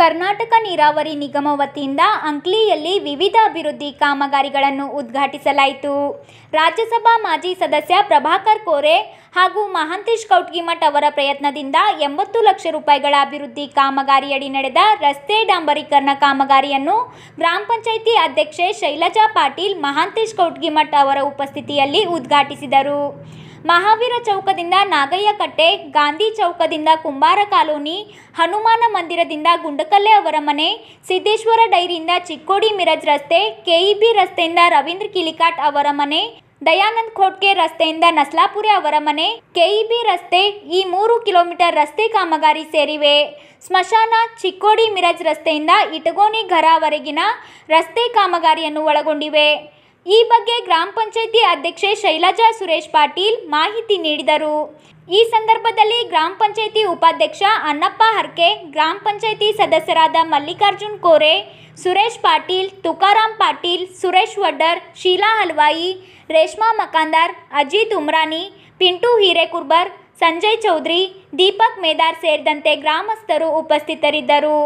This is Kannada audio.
ಕರ್ನಾಟಕ ನೀರಾವರಿ ನಿಗಮ ವತಿಯಿಂದ ಅಂಕ್ಲಿಯಲ್ಲಿ ವಿವಿಧ ಅಭಿವೃದ್ಧಿ ಕಾಮಗಾರಿಗಳನ್ನು ಉದ್ಘಾಟಿಸಲಾಯಿತು ರಾಜ್ಯಸಭಾ ಮಾಜಿ ಸದಸ್ಯ ಪ್ರಭಾಕರ್ ಕೋರೆ ಹಾಗೂ ಮಹಾಂತೇಶ್ ಕೌಟ್ಗಿಮಠ್ ಅವರ ಪ್ರಯತ್ನದಿಂದ ಎಂಬತ್ತು ಲಕ್ಷ ರೂಪಾಯಿಗಳ ಅಭಿವೃದ್ಧಿ ಕಾಮಗಾರಿಯಡಿ ನಡೆದ ರಸ್ತೆ ಡಾಂಬರೀಕರಣ ಕಾಮಗಾರಿಯನ್ನು ಗ್ರಾಮ ಪಂಚಾಯಿತಿ ಅಧ್ಯಕ್ಷೆ ಶೈಲಜಾ ಪಾಟೀಲ್ ಮಹಾಂತೇಶ್ ಕೌಟ್ಗಿಮಠ್ ಅವರ ಉಪಸ್ಥಿತಿಯಲ್ಲಿ ಉದ್ಘಾಟಿಸಿದರು ಮಹಾವೀರ ಚೌಕದಿಂದ ನಾಗಯ್ಯ ಕಟ್ಟೆ ಗಾಂಧಿ ಚೌಕದಿಂದ ಕುಂಬಾರ ಕಾಲೋನಿ ಹನುಮಾನ ಮಂದಿರದಿಂದ ಗುಂಡಕಲ್ಲೆ ಅವರ ಮನೆ ಸಿದ್ದೇಶ್ವರ ಡೈರಿಯಿಂದ ಚಿಕ್ಕೋಡಿ ಮಿರಜ್ ರಸ್ತೆ ಕೆಇಬಿ ರಸ್ತೆಯಿಂದ ರವೀಂದ್ರ ಕಿಲಿಕಾಟ್ ಅವರ ಮನೆ ದಯಾನಂದ್ ಖೋಟ್ಕೆ ರಸ್ತೆಯಿಂದ ನಸ್ಲಾಪುರಿ ಅವರ ಮನೆ ಕೆಇಬಿ ರಸ್ತೆ ಈ ಮೂರು ಕಿಲೋಮೀಟರ್ ರಸ್ತೆ ಕಾಮಗಾರಿ ಸೇರಿವೆ ಸ್ಮಶಾನ ಚಿಕ್ಕೋಡಿ ಮಿರಜ್ ರಸ್ತೆಯಿಂದ ಇಟಗೋನಿ ಘರವರೆಗಿನ ರಸ್ತೆ ಕಾಮಗಾರಿಯನ್ನು ಒಳಗೊಂಡಿವೆ ಈ ಬಗ್ಗೆ ಗ್ರಾಮ ಪಂಚಾಯಿತಿ ಅಧ್ಯಕ್ಷೆ ಶೈಲಜಾ ಸುರೇಶ್ ಪಾಟೀಲ್ ಮಾಹಿತಿ ನೀಡಿದರು ಈ ಸಂದರ್ಭದಲ್ಲಿ ಗ್ರಾಮ ಪಂಚಾಯಿತಿ ಉಪಾಧ್ಯಕ್ಷ ಅನ್ನಪ್ಪ ಹರ್ಕೆ ಗ್ರಾಮ ಪಂಚಾಯಿತಿ ಸದಸ್ಯರಾದ ಮಲ್ಲಿಕಾರ್ಜುನ್ ಕೋರೆ ಸುರೇಶ್ ಪಾಟೀಲ್ ತುಕಾರಾಮ್ ಪಾಟೀಲ್ ಸುರೇಶ್ ವಡ್ಡರ್ ಶೀಲಾ ಹಲ್ವಾಯಿ ರೇಷ್ಮಾ ಮಕಾಂದಾರ್ ಅಜಿತ್ ಉಮ್ರಾನಿ ಪಿಂಟು ಹಿರೇಕುರ್ಬರ್ ಸಂಜಯ್ ಚೌಧರಿ ದೀಪಕ್ ಮೇದಾರ್ ಸೇರಿದಂತೆ ಗ್ರಾಮಸ್ಥರು ಉಪಸ್ಥಿತರಿದ್ದರು